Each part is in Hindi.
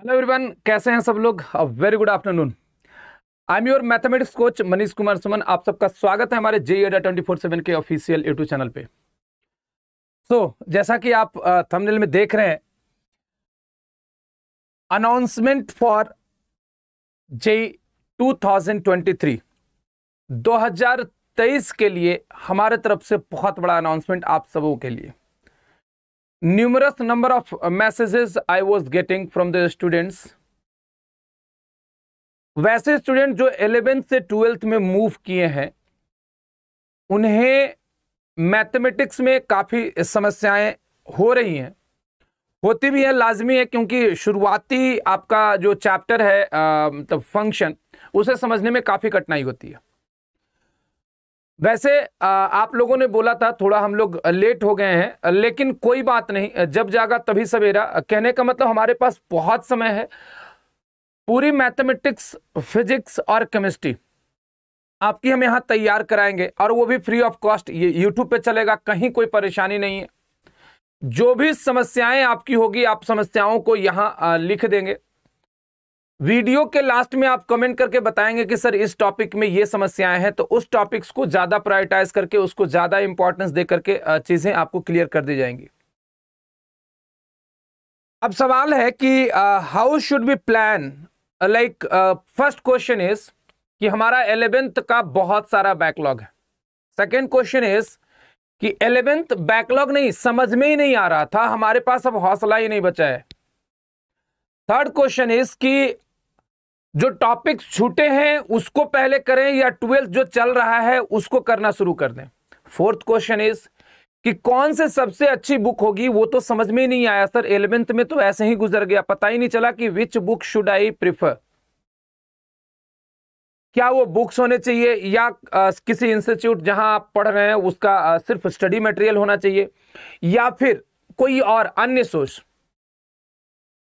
हेलो एवरीवन कैसे हैं सब लोग very good afternoon I am your mathematics coach Manish Kumar Suman आप सबका स्वागत है हमारे J Adda twenty four seven के ऑफिशियल यूट्यूब चैनल पे सो so, जैसा कि आप थंबनेल में देख रहे हैं अनाउंसमेंट फॉर जे 2023 2023 के लिए हमारे तरफ से बहुत बड़ा अनाउंसमेंट आप सबों के लिए numerous number of uh, messages i was getting from the students वैसे स्टूडेंट जो एलेवेंथ से ट्वेल्थ में मूव किए हैं उन्हें मैथमेटिक्स में काफ़ी समस्याएं हो रही हैं होती भी है लाजमी है क्योंकि शुरुआती आपका जो चैप्टर है मतलब फंक्शन उसे समझने में काफ़ी कठिनाई होती है वैसे आप लोगों ने बोला था थोड़ा हम लोग लेट हो गए हैं लेकिन कोई बात नहीं जब जागा तभी सवेरा कहने का मतलब हमारे पास बहुत समय है पूरी मैथमेटिक्स फिजिक्स और केमिस्ट्री आपकी हम यहाँ तैयार कराएंगे और वो भी फ्री ऑफ कॉस्ट ये यूट्यूब पे चलेगा कहीं कोई परेशानी नहीं है जो भी समस्याएं आपकी होगी आप समस्याओं को यहाँ लिख देंगे वीडियो के लास्ट में आप कमेंट करके बताएंगे कि सर इस टॉपिक में ये समस्याएं हैं तो उस टॉपिक्स को ज़्यादा प्रायोरिटाइज करके उसको ज़्यादा इंपॉर्टेंस दे करके चीज़ें आपको क्लियर कर दी जाएंगी अब सवाल है कि how should be plan like first question is कि हमारा एलेवेंथ का बहुत सारा बैकलॉग है सेकेंड क्वेश्चन इज कि एलेवेंथ बैकलॉग नहीं समझ में ही नहीं आ रहा था हमारे पास अब हौसला ही नहीं बचा है थर्ड क्वेश्चन इज कि जो टॉपिक छूटे हैं उसको पहले करें या ट्वेल्थ जो चल रहा है उसको करना शुरू कर दें फोर्थ क्वेश्चन इज कि कौन से सबसे अच्छी बुक होगी वो तो समझ में नहीं आया सर इलेवेंथ में तो ऐसे ही गुजर गया पता ही नहीं चला कि which book should I prefer क्या वो बुक्स होने चाहिए या आ, किसी इंस्टीट्यूट जहां आप पढ़ रहे हैं उसका आ, सिर्फ स्टडी मटेरियल होना चाहिए या फिर कोई और अन्य सोच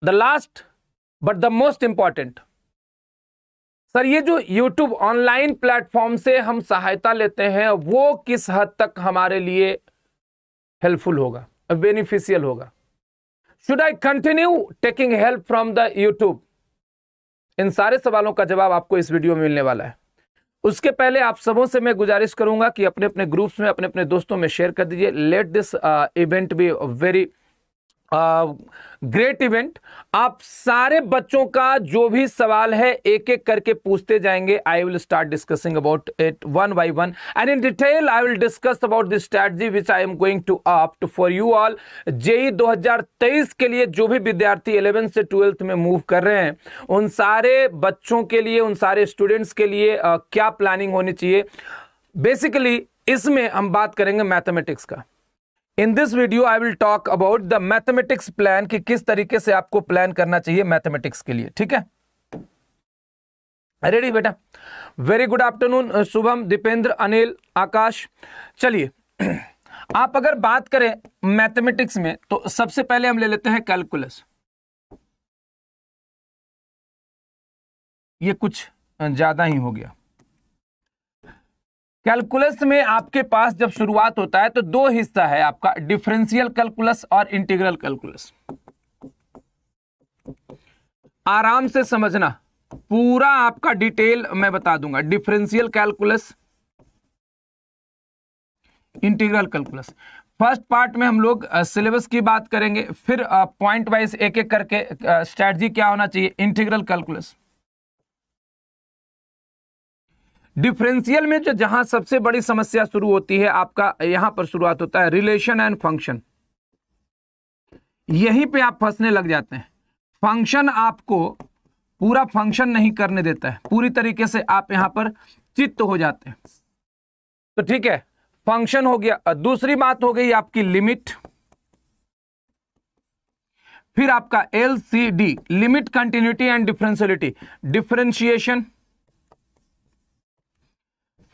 the last but the most important sir ये जो यूट्यूब ऑनलाइन प्लेटफॉर्म से हम सहायता लेते हैं वो किस हद तक हमारे लिए हेल्पफुल होगा बेनिफिशियल होगा should I continue taking help from the YouTube इन सारे सवालों का जवाब आपको इस वीडियो में मिलने वाला है उसके पहले आप सबों से मैं गुजारिश करूंगा कि अपने अपने ग्रुप्स में अपने अपने दोस्तों में शेयर कर दीजिए let this event be very great uh, event आप सारे बच्चों का जो भी सवाल है एक एक करके पूछते जाएंगे I will start discussing about it one by one and in detail I will discuss about this strategy which I am going to opt for you all JEE 2023 के लिए जो भी विद्यार्थी 11 से 12th में मूव कर रहे हैं उन सारे बच्चों के लिए उन सारे स्टूडेंट्स के लिए uh, क्या प्लानिंग होनी चाहिए बेसिकली इसमें हम बात करेंगे मैथमेटिक्स का in this video I will talk about the mathematics plan कि किस तरीके से आपको प्लान करना चाहिए मैथमेटिक्स के लिए ठीक है रेडी बेटा very good afternoon Shubham Dipendra Anil Akash चलिए आप अगर बात करें मैथमेटिक्स में तो सबसे पहले हम ले लेते हैं कैलकुलस ये कुछ ज्यादा ही हो गया कैलकुलस में आपके पास जब शुरुआत होता है तो दो हिस्सा है आपका डिफरेंशियल कैलकुलस और इंटीग्रल कैलकुलस आराम से समझना पूरा आपका डिटेल मैं बता दूंगा differential calculus integral calculus first part में हम लोग सिलेबस की बात करेंगे फिर पॉइंट वाइज एक एक करके स्ट्रेटजी क्या होना चाहिए इंटीग्रल कैलकुलस डिफरेंशियल में जो जहां सबसे बड़ी समस्या शुरू होती है आपका यहां पर शुरुआत होता है रिलेशन एंड फंक्शन यहीं पे आप फंसने लग जाते हैं फंक्शन आपको पूरा फंक्शन नहीं करने देता है पूरी तरीके से आप यहां पर चित्त हो जाते हैं तो ठीक है फंक्शन हो गया दूसरी बात हो गई आपकी लिमिट फिर आपका L C D limit continuity and differentiability differentiation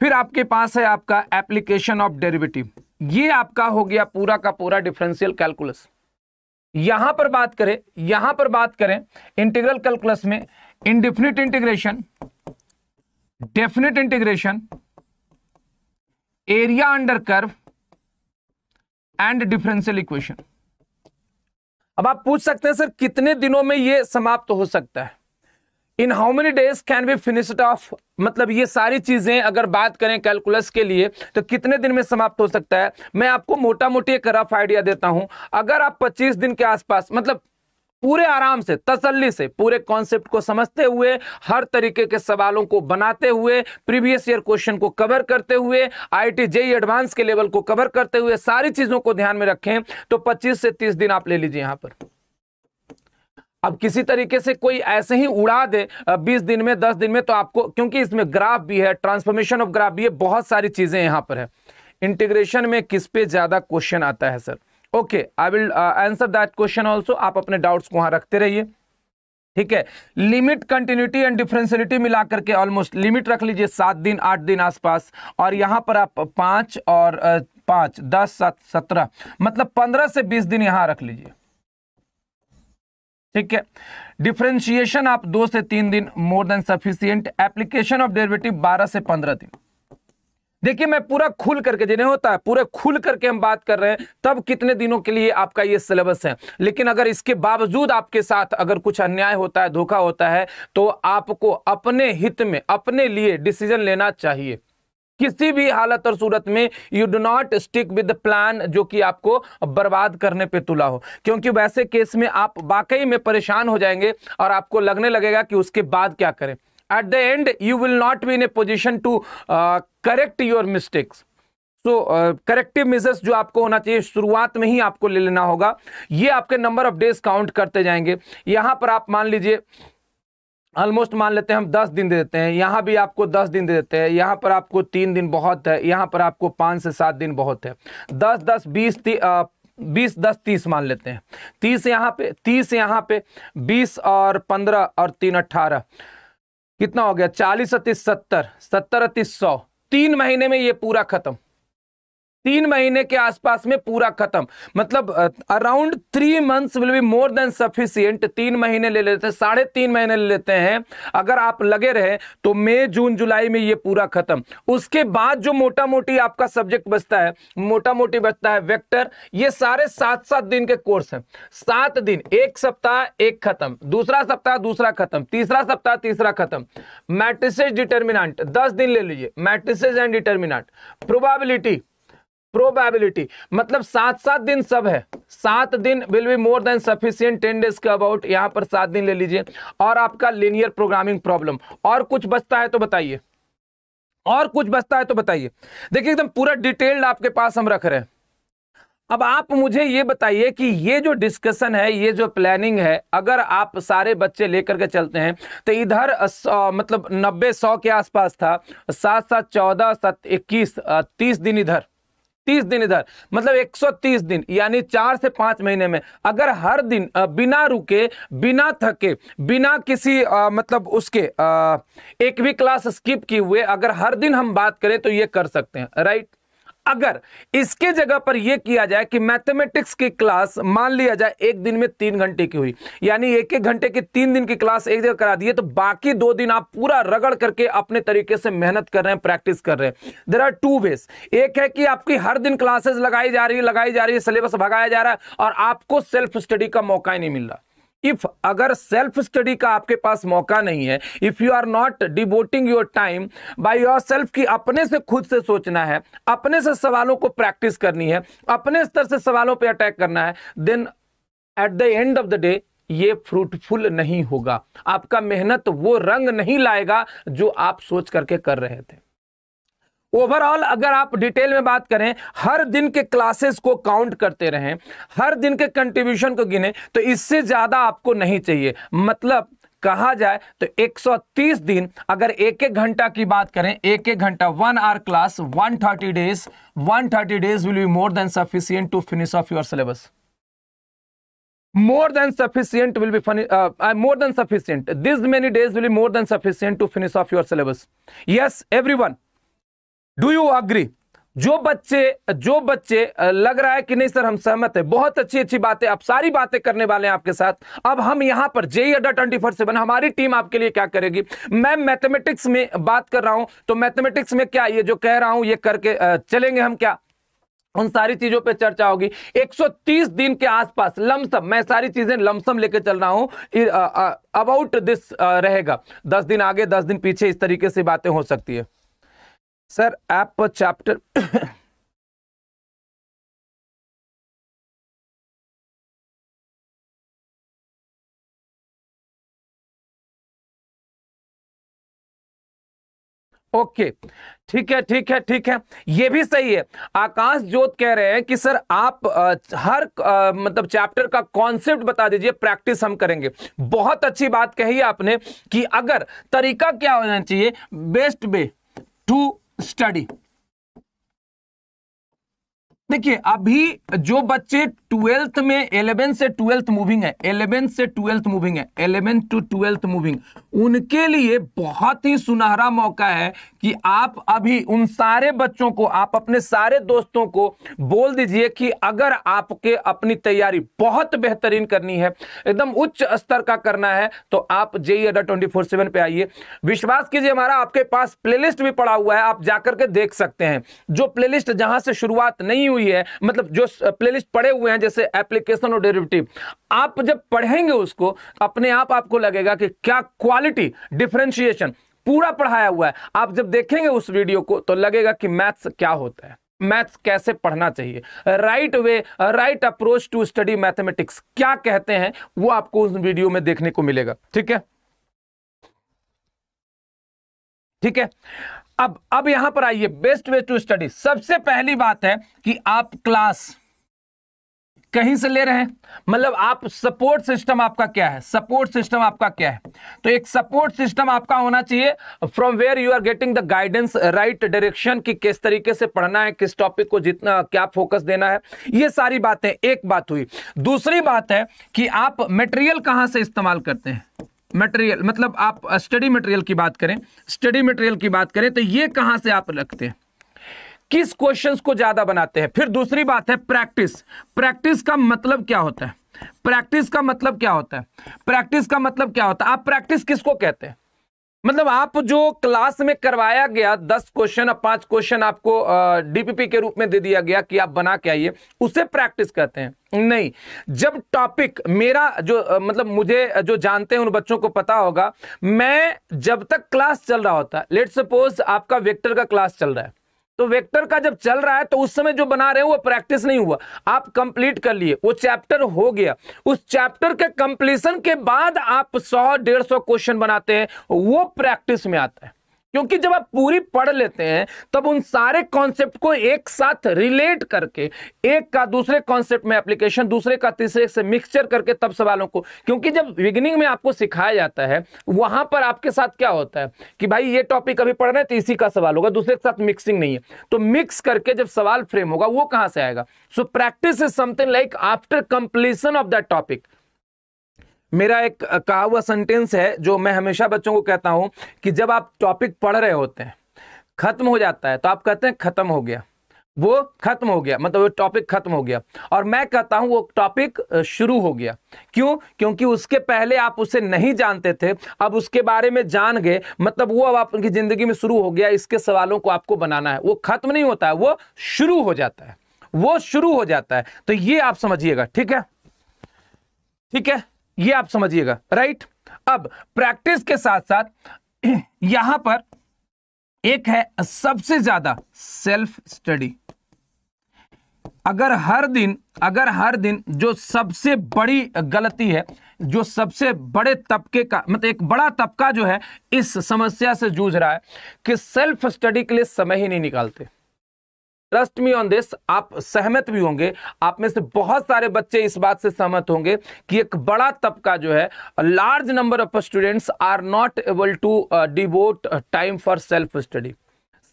फिर आपके पास है आपका एप्लीकेशन ऑफ डेरिवेटिव ये आपका हो गया पूरा का पूरा डिफरेंशियल कैलकुलस यहां पर बात करें यहां पर बात करें इंटीग्रल कैलकुलस में indefinite integration definite integration area under curve and differential equation अब आप पूछ सकते हैं सर कितने दिनों में ये समाप्त तो हो सकता है in how many days can be finish off मतलब ये सारी चीजें अगर बात करें कैलकुलस के लिए तो कितने दिन में समाप्त हो सकता है मैं आपको मोटा मोटी एक रफ आइडिया देता हूं अगर आप 25 दिन के आसपास मतलब पूरे आराम से तसल्ली से पूरे कॉन्सेप्ट को समझते हुए हर तरीके के सवालों को बनाते हुए प्रीवियस ईयर क्वेश्चन को कवर करते हुए टी जेई एडवांस के लेवल को कवर करते हुए सारी चीजों को ध्यान में रखें तो 25 से 30 दिन आप ले लीजिए यहां पर अब किसी तरीके से कोई ऐसे ही उड़ा दे 20 दिन में 10 दिन में तो आपको क्योंकि इसमें ग्राफ भी है ट्रांसफॉर्मेशन ऑफ ग्राफ भी है बहुत सारी चीज़ें यहां पर है इंटीग्रेशन में किस पे ज़्यादा क्वेश्चन आता है sir okay I will answer that question also आप अपने डाउट्स को वहां रखते रहिए ठीक है लिमिट कंटिन्यूटी एंड डिफ्रेंशियलिटी मिला करके ऑलमोस्ट लिमिट रख लीजिए सात दिन आठ दिन आसपास और यहां पर आप पांच और पांच दस सात सत्रह मतलब पंद्रह से बीस दिन यहां रख लीजिए ठीक है डिफ्रेंशिएशन आप दो से तीन दिन more than sufficient application of derivative बारह से पंद्रह दिन देखिए मैं पूरा खुल करके जिन्हें होता है पूरे खुल करके हम बात कर रहे हैं तब कितने दिनों के लिए आपका ये सिलेबस है लेकिन अगर इसके बावजूद आपके साथ अगर कुछ अन्याय होता है धोखा होता है तो आपको अपने हित में अपने लिए डिसीजन लेना चाहिए किसी भी हालत और सूरत में you do not stick with plan जो कि आपको बर्बाद करने पे तुला हो क्योंकि वैसे केस में आप वाकई में परेशान हो जाएंगे और आपको लगने लगेगा कि उसके बाद क्या करें at the end you will not be in a position to correct your mistakes so corrective measures जो आपको होना चाहिए शुरुआत में ही आपको ले लेना होगा ये आपके नंबर ऑफ डेज काउंट करते जाएंगे यहां पर आप मान लीजिए ऑलमोस्ट मान लेते हैं हम दस दिन दे देते हैं यहाँ भी आपको दस दिन दे देते हैं यहाँ पर आपको तीन दिन बहुत है यहाँ पर आपको पाँच से सात दिन बहुत है दस दस बीस बीस दस तीस मान लेते हैं तीस यहाँ पे तीस यहाँ पे बीस और पंद्रह और तीन अट्ठारह कितना हो गया चालीस अतीस सत्तर सत्तर अतीस सौ तीन महीने में ये पूरा खत्म तीन महीने के आसपास में पूरा खत्म मतलब around three months will be more than sufficient तीन महीने ले लेते हैं साढ़े तीन महीने ले लेते हैं अगर आप लगे रहे तो मई जून जुलाई में ये पूरा खत्म उसके बाद जो मोटा मोटी आपका सब्जेक्ट बचता है मोटा मोटी बचता है वेक्टर ये सारे सात सात दिन के कोर्स हैं सात दिन एक सप्ताह एक खत्म दूसरा सप्ताह दूसरा खत्म तीसरा सप्ताह तीसरा खत्म मैट्रिसेज डिटर्मिनाट दस दिन ले लीजिए matrices and determinant probability probability मतलब सात सात दिन सब है सात दिन will be more than sufficient ten days के अबाउट यहाँ पर सात दिन ले लीजिए और आपका लिनियर प्रोग्रामिंग प्रॉब्लम और कुछ बचता है तो बताइए और कुछ बचता है तो बताइए देखिए एकदम पूरा डिटेल्ड आपके पास हम रख रहे हैं अब आप मुझे ये बताइए कि ये जो डिस्कशन है ये जो प्लानिंग है अगर आप सारे बच्चे लेकर के चलते हैं तो इधर मतलब नब्बे सौ के आसपास था सात सात चौदह सात इक्कीस तीस दिन इधर 30 दिन इधर मतलब 130 दिन यानी चार से पांच महीने में अगर हर दिन बिना रुके बिना थके बिना किसी आ, मतलब उसके आ, एक भी क्लास स्किप किए हुए अगर हर दिन हम बात करें तो ये कर सकते हैं राइट अगर इसके जगह पर यह किया जाए कि मैथमेटिक्स की क्लास मान लिया जाए एक दिन में तीन घंटे की हुई यानी एक एक घंटे की तीन दिन की क्लास एक जगह करा दिए तो बाकी दो दिन आप पूरा रगड़ करके अपने तरीके से मेहनत कर रहे हैं प्रैक्टिस कर रहे हैं देर आर टू वेस एक है कि आपकी हर दिन क्लासेस लगाई जा रही है लगाई जा रही है सिलेबस भगाया जा रहा है और आपको सेल्फ स्टडी का मौका ही नहीं मिल रहा इफ अगर सेल्फ स्टडी का आपके पास मौका नहीं है if you are not devoting your time by yourself की अपने से खुद से सोचना है अपने से सवालों को प्रैक्टिस करनी है अपने स्तर से सवालों पे अटैक करना है then at the end of the day ये फ्रूटफुल नहीं होगा आपका मेहनत वो रंग नहीं लाएगा जो आप सोच करके कर रहे थे ओवरऑल अगर आप डिटेल में बात करें हर दिन के क्लासेस को काउंट करते रहें हर दिन के कंट्रीब्यूशन को गिने तो इससे ज़्यादा आपको नहीं चाहिए मतलब कहा जाए तो 130 दिन अगर एक एक घंटा की बात करें एक एक घंटा one hour class 130 days one thirty days will be more than sufficient to finish off your syllabus more than sufficient will be funny, uh, uh, more than sufficient this many days will be more than sufficient to finish off your syllabus yes everyone do you agree जो बच्चे जो बच्चे लग रहा है कि नहीं सर हम सहमत है बहुत अच्छी अच्छी बातें आप सारी बातें करने वाले हैं आपके साथ अब हम यहां पर JEE Adda twenty four seven हमारी टीम आपके लिए क्या करेगी मैं मैथमेटिक्स में बात कर रहा हूं तो मैथमेटिक्स में क्या ये जो कह रहा हूं ये करके चलेंगे हम क्या उन सारी चीजों पे चर्चा होगी 130 दिन के आसपास लमसम मैं सारी चीजें लमसम लेके चल रहा हूं अबाउट दिस रहेगा 10 दिन आगे 10 दिन पीछे इस तरीके से बातें हो सकती है सर आप चैप्टर ओके ठीक है ठीक है ठीक है ये भी सही है आकाश जोत कह रहे हैं कि सर आप आ, हर आ, मतलब चैप्टर का कॉन्सेप्ट बता दीजिए प्रैक्टिस हम करेंगे बहुत अच्छी बात कही आपने कि अगर तरीका क्या होना चाहिए बेस्ट वे टू स्टडी देखिए अभी जो बच्चे ट्वेल्थ में एलेवेंथ से ट्वेल्थ मूविंग है एलेवेंथ से ट्वेल्थ मूविंग है एलेवेंथ टू ट्वेल्थ मूविंग उनके लिए बहुत ही सुनहरा मौका है कि आप अभी उन सारे बच्चों को आप अपने सारे दोस्तों को बोल दीजिए कि अगर आपके अपनी तैयारी बहुत बेहतरीन करनी है एकदम उच्च स्तर का करना है तो आप JEE Adda twenty four seven पे आइए विश्वास कीजिए हमारा आपके पास प्लेलिस्ट भी पड़ा हुआ है आप जाकर के देख सकते हैं जो प्लेलिस्ट जहां से शुरुआत नहीं हुई है मतलब जो प्लेलिस्ट पड़े हुए हैं जैसे एप्लीकेशन और डेरिवेटिव आप जब पढ़ेंगे उसको अपने आप आपको लगेगा कि क्या क्वालिटी डिफ्रेंशिएशन पूरा पढ़ाया हुआ है आप जब देखेंगे उस वीडियो को तो लगेगा कि मैथ्स क्या होता है मैथ्स कैसे पढ़ना चाहिए right way right approach to study mathematics क्या कहते हैं वो आपको उस वीडियो में देखने को मिलेगा ठीक है ठीक है अब अब यहां पर आइए बेस्ट वे टू स्टडी सबसे पहली बात है कि आप क्लास कहीं से ले रहे हैं मतलब आप सपोर्ट सिस्टम आपका क्या है सपोर्ट सिस्टम आपका क्या है तो एक सपोर्ट सिस्टम आपका होना चाहिए from where you are getting the guidance right direction कि किस तरीके से पढ़ना है किस टॉपिक को जितना क्या फोकस देना है ये सारी बातें एक बात हुई दूसरी बात है कि आप मेटेरियल कहाँ से इस्तेमाल करते हैं मटेरियल मतलब आप स्टडी मटेरियल की बात करें स्टडी मटेरियल की बात करें तो ये कहाँ से आप रखते हैं किस क्वेश्चंस को ज्यादा बनाते हैं फिर दूसरी बात है प्रैक्टिस प्रैक्टिस का मतलब क्या होता है प्रैक्टिस का मतलब क्या होता है प्रैक्टिस का मतलब क्या होता है आप प्रैक्टिस किसको कहते हैं मतलब आप जो क्लास में करवाया गया दस क्वेश्चन और पांच क्वेश्चन आपको डीपीपी के रूप में दे दिया गया कि आप बना के आइए उसे प्रैक्टिस कहते हैं नहीं जब टॉपिक मेरा जो मतलब मुझे जो जानते हैं उन बच्चों को पता होगा मैं जब तक क्लास चल रहा होता लेट सपोज आपका वेक्टर का क्लास चल रहा है तो वेक्टर का जब चल रहा है तो उस समय जो बना रहे हैं वो प्रैक्टिस नहीं हुआ आप कंप्लीट कर लिए वो चैप्टर हो गया उस चैप्टर के कंप्लीशन के बाद आप सौ डेढ़ सौ क्वेश्चन बनाते हैं वो प्रैक्टिस में आता है क्योंकि जब आप पूरी पढ़ लेते हैं तब उन सारे कॉन्सेप्ट को एक साथ रिलेट करके एक का दूसरे कॉन्सेप्ट में एप्लीकेशन दूसरे का तीसरे से मिक्सचर करके तब सवालों को क्योंकि जब बिगिनिंग में आपको सिखाया जाता है वहां पर आपके साथ क्या होता है कि भाई ये टॉपिक अभी पढ़ रहे हैं तो इसी का सवाल होगा दूसरे के साथ मिक्सिंग नहीं है तो मिक्स करके जब सवाल फ्रेम होगा वो कहां से आएगा so practice is something like after completion of that topic मेरा एक कहा हुआ सेंटेंस है जो मैं हमेशा बच्चों को कहता हूं कि जब आप टॉपिक पढ़ रहे होते हैं खत्म हो जाता है तो आप कहते हैं खत्म हो गया वो खत्म हो गया मतलब वो टॉपिक खत्म हो गया और मैं कहता हूं वो टॉपिक शुरू हो गया क्यों क्योंकि उसके पहले आप उसे नहीं जानते थे अब उसके बारे में जान गए मतलब वो अब आपकी ज़िंदगी में शुरू हो गया इसके सवालों को आपको बनाना है वो खत्म नहीं होता है वो शुरू हो जाता है वो शुरू हो जाता है तो ये आप समझिएगा ठीक है ठीक है ये आप समझिएगा राइट अब प्रैक्टिस के साथ साथ यहां पर एक है सबसे ज्यादा सेल्फ स्टडी अगर हर दिन अगर हर दिन जो सबसे बड़ी गलती है जो सबसे बड़े तबके का मतलब एक बड़ा तबका जो है इस समस्या से जूझ रहा है कि सेल्फ स्टडी के लिए समय ही नहीं निकालते ट्रस्ट मी ऑन दिस आप सहमत भी होंगे आप में से बहुत सारे बच्चे इस बात से सहमत होंगे कि एक बड़ा तबका जो है large number of students are not able to devote time for self study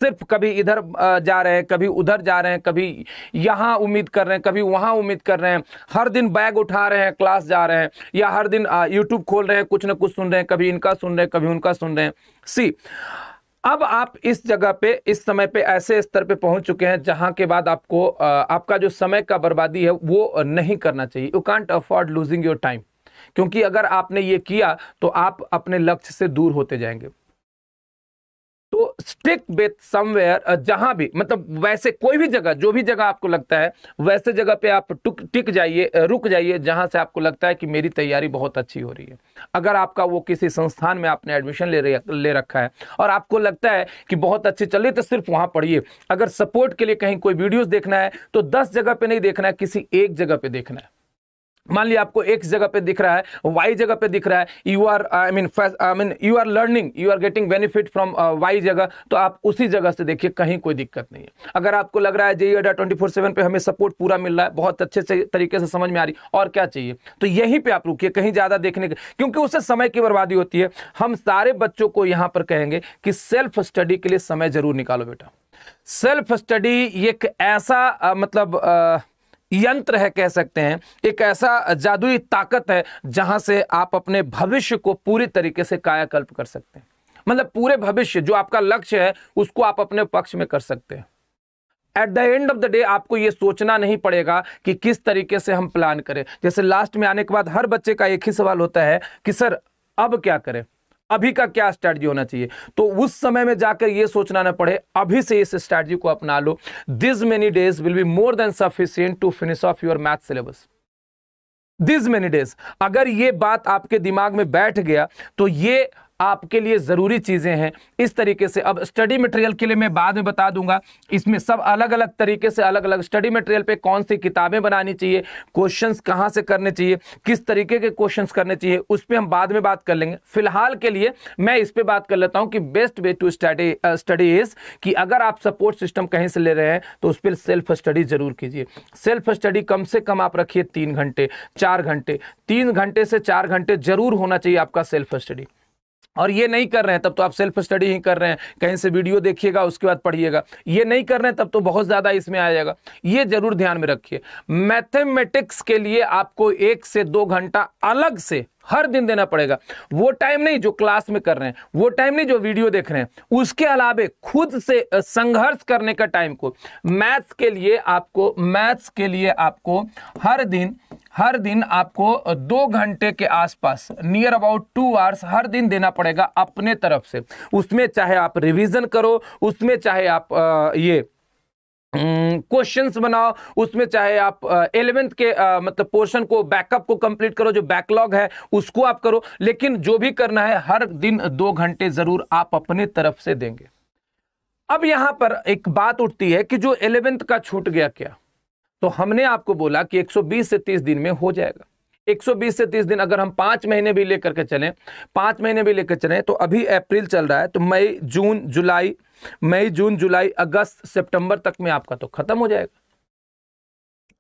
सिर्फ कभी इधर uh, जा रहे हैं कभी उधर जा रहे हैं कभी यहाँ उम्मीद कर रहे हैं कभी वहाँ उम्मीद कर रहे हैं हर दिन बैग उठा रहे हैं क्लास जा रहे हैं या हर दिन यूट्यूब uh, खोल रहे हैं कुछ ना कुछ सुन रहे हैं कभी इनका सुन रहे हैं कभी उनका सुन रहे हैं सी अब आप इस जगह पे इस समय पे ऐसे स्तर पे पहुंच चुके हैं जहां के बाद आपको आपका जो समय का बर्बादी है वो नहीं करना चाहिए you can't afford losing your time क्योंकि अगर आपने ये किया तो आप अपने लक्ष्य से दूर होते जाएंगे टू स्टिक विथ समवेयर जहां भी मतलब वैसे कोई भी जगह जो भी जगह आपको लगता है वैसे जगह पे आप टुक टिक जाइए रुक जाइए जहां से आपको लगता है कि मेरी तैयारी बहुत अच्छी हो रही है अगर आपका वो किसी संस्थान में आपने एडमिशन ले ले रखा है और आपको लगता है कि बहुत अच्छे रही तो सिर्फ वहां पढ़िए अगर सपोर्ट के लिए कहीं कोई वीडियोज देखना है तो दस जगह पर नहीं देखना है किसी एक जगह पर देखना है मान लिया आपको एक जगह पे दिख रहा है वाई जगह पे दिख रहा है you are I mean I mean you are learning you are getting benefit from Y जगह तो आप उसी जगह से देखिए कहीं कोई दिक्कत नहीं है अगर आपको लग रहा है जे अड्डा ट्वेंटी फोर सेवन पर हमें सपोर्ट पूरा मिल रहा है बहुत अच्छे से तरीके से समझ में आ रही और क्या चाहिए तो यहीं पर आप रुकी कहीं ज़्यादा देखने के क्योंकि उससे समय की बर्बादी होती है हम सारे बच्चों को यहाँ पर कहेंगे कि सेल्फ स्टडी के लिए समय ज़रूर निकालो बेटा सेल्फ स्टडी एक ऐसा आ, मतलब आ, यंत्र है कह सकते हैं एक ऐसा जादुई ताकत है जहां से आप अपने भविष्य को पूरी तरीके से कायाकल्प कर सकते हैं मतलब पूरे भविष्य जो आपका लक्ष्य है उसको आप अपने पक्ष में कर सकते हैं at the end of the day आपको यह सोचना नहीं पड़ेगा कि किस तरीके से हम प्लान करें जैसे लास्ट में आने के बाद हर बच्चे का एक ही सवाल होता है कि सर अब क्या करें अभी का क्या स्ट्रैटी होना चाहिए तो उस समय में जाकर यह सोचना ना पड़े अभी से इस स्ट्रैटी को अपना लो this many days will be more than sufficient to finish off your math syllabus this many days अगर ये बात आपके दिमाग में बैठ गया तो ये आपके लिए ज़रूरी चीज़ें हैं इस तरीके से अब स्टडी मटेरियल के लिए मैं बाद में बता दूंगा इसमें सब अलग अलग तरीके से अलग अलग स्टडी मटेरियल पे कौन सी किताबें बनानी चाहिए क्वेश्चंस कहाँ से करने चाहिए किस तरीके के क्वेश्चंस करने चाहिए उस पर हम बाद में बात कर लेंगे फिलहाल के लिए मैं इस पर बात कर लेता हूँ कि best way to study study is कि अगर आप सपोर्ट सिस्टम कहीं से ले रहे हैं तो उस पर सेल्फ स्टडी ज़रूर कीजिए सेल्फ स्टडी कम से कम आप रखिए तीन घंटे चार घंटे तीन घंटे से चार घंटे जरूर होना चाहिए आपका सेल्फ स्टडी और ये नहीं कर रहे हैं तब तो आप सेल्फ स्टडी ही कर रहे हैं कहीं से वीडियो देखिएगा उसके बाद पढ़िएगा ये नहीं कर रहे हैं तब तो बहुत ज़्यादा इसमें आ जाएगा ये जरूर ध्यान में रखिए मैथमेटिक्स के लिए आपको एक से दो घंटा अलग से हर दिन देना पड़ेगा वो टाइम नहीं जो क्लास में कर रहे हैं वो टाइम नहीं जो वीडियो देख रहे हैं उसके अलावे खुद से संघर्ष करने का टाइम को मैथ्स के लिए आपको मैथ्स के लिए आपको हर दिन हर दिन आपको दो घंटे के आसपास नियर अबाउट टू आवर्स हर दिन देना पड़ेगा अपने तरफ से उसमें चाहे आप रिवीजन करो उसमें चाहे आप आ, ये क्वेश्चंस बनाओ उसमें चाहे आप एलेवेंथ के आ, मतलब पोर्शन को बैकअप को कंप्लीट करो जो बैकलॉग है उसको आप करो लेकिन जो भी करना है हर दिन दो घंटे जरूर आप अपने तरफ से देंगे अब यहां पर एक बात उठती है कि जो एलेवेंथ का छूट गया क्या तो हमने आपको बोला कि 120 से 30 दिन में हो जाएगा 120 से 30 दिन अगर हम पांच महीने भी लेकर के चलें पांच महीने भी लेकर चलें तो अभी अप्रैल चल रहा है तो मई जून जुलाई मई जून जुलाई अगस्त सितंबर तक में आपका तो खत्म हो जाएगा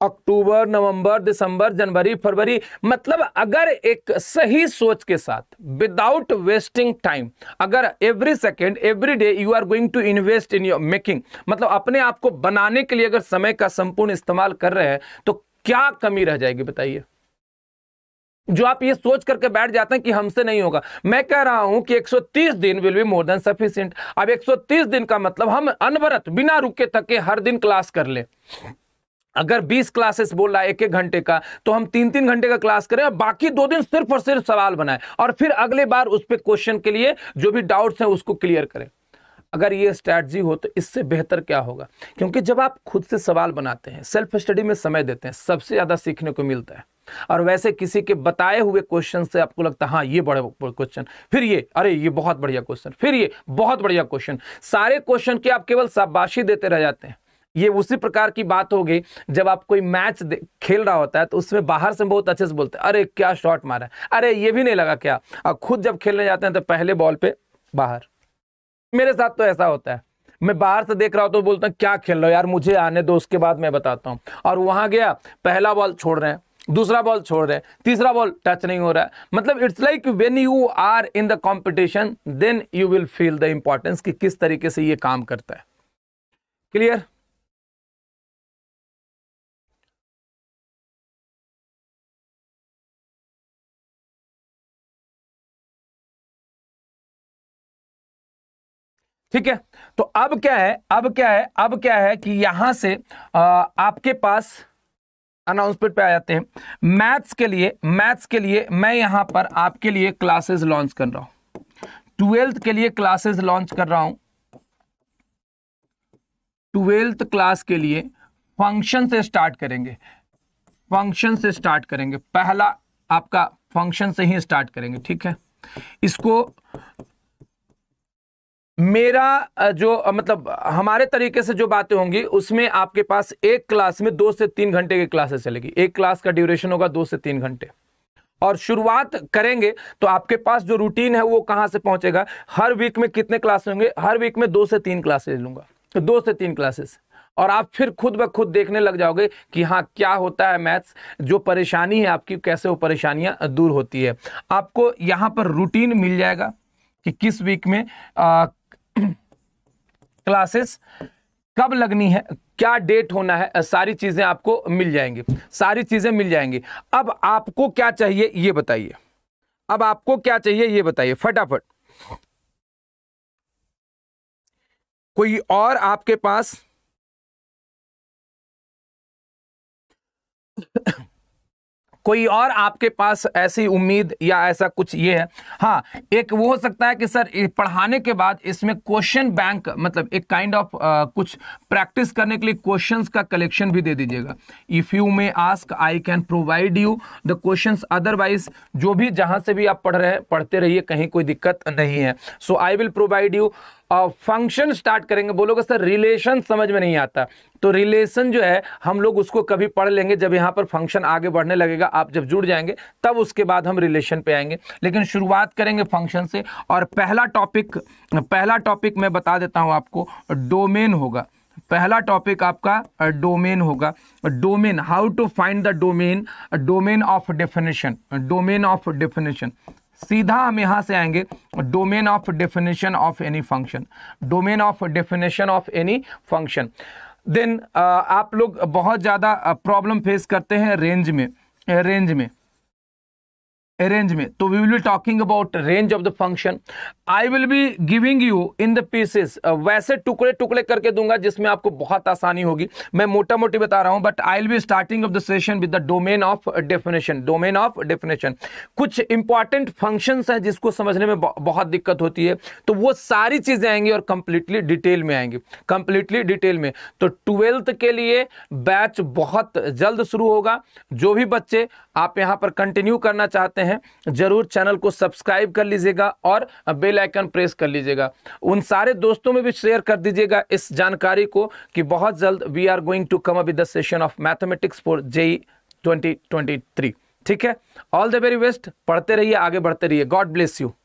अक्टूबर नवंबर दिसंबर जनवरी फरवरी मतलब अगर एक सही सोच के साथ विदाउट वेस्टिंग टाइम अगर every second every day you are going to invest in your making मतलब अपने आप को बनाने के लिए अगर समय का संपूर्ण इस्तेमाल कर रहे हैं तो क्या कमी रह जाएगी बताइए जो आप ये सोच करके बैठ जाते हैं कि हमसे नहीं होगा मैं कह रहा हूं कि 130 दिन will be more than sufficient अब 130 दिन का मतलब हम अनवरत बिना रुके तक के हर दिन क्लास कर ले अगर 20 क्लासेस बोल रहा है एक एक घंटे का तो हम तीन तीन घंटे का क्लास करें और बाकी दो दिन सिर्फ और सिर्फ सवाल बनाए और फिर अगले बार उस पर क्वेश्चन के लिए जो भी डाउट्स हैं उसको क्लियर करें अगर ये स्ट्रैटी हो तो इससे बेहतर क्या होगा क्योंकि जब आप खुद से सवाल बनाते हैं सेल्फ स्टडी में समय देते हैं सबसे ज़्यादा सीखने को मिलता है और वैसे किसी के बताए हुए क्वेश्चन से आपको लगता है हाँ ये बड़ा क्वेश्चन फिर ये अरे ये बहुत बढ़िया क्वेश्चन फिर ये बहुत बढ़िया क्वेश्चन सारे क्वेश्चन के आप केवल शाबाशी देते रह जाते हैं ये उसी प्रकार की बात होगी जब आप कोई मैच खेल रहा होता है तो उसमें बाहर से बहुत अच्छे से बोलते हैं अरे क्या शॉट मारा है अरे ये भी नहीं लगा क्या और खुद जब खेलने जाते हैं तो पहले बॉल पे बाहर मेरे साथ तो ऐसा होता है मैं बाहर से देख रहा हूं तो बोलता हूँ क्या खेल रहा हो यार मुझे आने दो उसके बाद मैं बताता हूँ और वहां गया पहला बॉल छोड़ रहे हैं दूसरा बॉल छोड़ रहे हैं तीसरा बॉल टच नहीं हो रहा है मतलब it's like when you are in the competition then you will feel the importance कि किस तरीके से ये काम करता है क्लियर ठीक है तो अब क्या है अब क्या है अब क्या है कि यहां से आ, आपके पास अनाउंसमेंट पे आ जाते हैं मैथ्स के लिए मैथ्स के लिए मैं यहां पर आपके लिए क्लासेस लॉन्च कर रहा हूं ट्वेल्थ के लिए क्लासेस लॉन्च कर रहा हूं ट्वेल्थ क्लास के लिए फंक्शन से स्टार्ट करेंगे फंक्शन से स्टार्ट करेंगे पहला आपका फंक्शन से ही स्टार्ट करेंगे ठीक है इसको मेरा जो मतलब हमारे तरीके से जो बातें होंगी उसमें आपके पास एक क्लास में दो से तीन घंटे की क्लासेस चलेगी एक क्लास का ड्यूरेशन होगा दो से तीन घंटे और शुरुआत करेंगे तो आपके पास जो रूटीन है वो कहाँ से पहुंचेगा हर वीक में कितने क्लास होंगे हर वीक में दो से तीन क्लासेस लूंगा दो से तीन क्लासेस और आप फिर खुद ब खुद देखने लग जाओगे कि हाँ क्या होता है मैथ्स जो परेशानी है आपकी कैसे वो परेशानियाँ दूर होती है आपको यहाँ पर रूटीन मिल जाएगा कि किस वीक में आ, क्लासेस कब लगनी है क्या डेट होना है सारी चीज़ें आपको मिल जाएंगी सारी चीज़ें मिल जाएंगी अब आपको क्या चाहिए ये बताइए अब आपको क्या चाहिए ये बताइए फटाफट कोई और आपके पास कोई और आपके पास ऐसी उम्मीद या ऐसा कुछ ये है हाँ एक वो हो सकता है कि सर पढ़ाने के बाद इसमें क्वेश्चन बैंक मतलब एक काइंड ऑफ कुछ प्रैक्टिस करने के लिए क्वेश्चंस का कलेक्शन भी दे दीजिएगा if you may ask I can provide you the question otherwise जो भी जहां से भी आप पढ़ रहे हैं पढ़ते रहिए कहीं कोई दिक्कत नहीं है so I will provide you function start करेंगे बोलोगे सर रिलेशन समझ में नहीं आता तो रिलेशन जो है हम लोग उसको कभी पढ़ लेंगे जब यहाँ पर फंक्शन आगे बढ़ने लगेगा आप जब जुड़ जाएंगे तब उसके बाद हम रिलेशन पे आएंगे लेकिन शुरुआत करेंगे फंक्शन से और पहला टॉपिक पहला टॉपिक मैं बता देता हूँ आपको डोमेन होगा पहला टॉपिक आपका डोमेन होगा domain how to find the domain domain of definition domain of definition सीधा हम यहां से आएंगे domain of definition of any function domain of definition of any function then आप लोग बहुत ज़्यादा प्रॉब्लम फेस करते हैं रेंज में रेंज uh, में रेंज में तो we will be talking about range of the function I will be giving you in the pieces वैसे टुकड़े टुकड़े करके दूंगा जिसमें आपको बहुत आसानी होगी मैं मोटा मोटी बता रहा हूं but I will be starting off the session with the domain of definition domain of definition कुछ इंपॉर्टेंट फंक्शन हैं जिसको समझने में बहुत दिक्कत होती है तो वो सारी चीजें आएंगी और कंप्लीटली डिटेल में आएंगी कंप्लीटली डिटेल में तो ट्वेल्थ के लिए बैच बहुत जल्द शुरू होगा जो भी बच्चे आप यहां पर कंटिन्यू करना चाहते हैं हैं ज़रूर चैनल को सब्सक्राइब कर लीजिएगा और बेल आइकन प्रेस कर लीजिएगा उन सारे दोस्तों में भी शेयर कर दीजिएगा इस जानकारी को कि बहुत जल्द we are going to come up session of mathematics for JEE 2023 ठीक है ऑल द वेरी बेस्ट पढ़ते रहिए आगे बढ़ते रहिए गॉड ब्लेस यू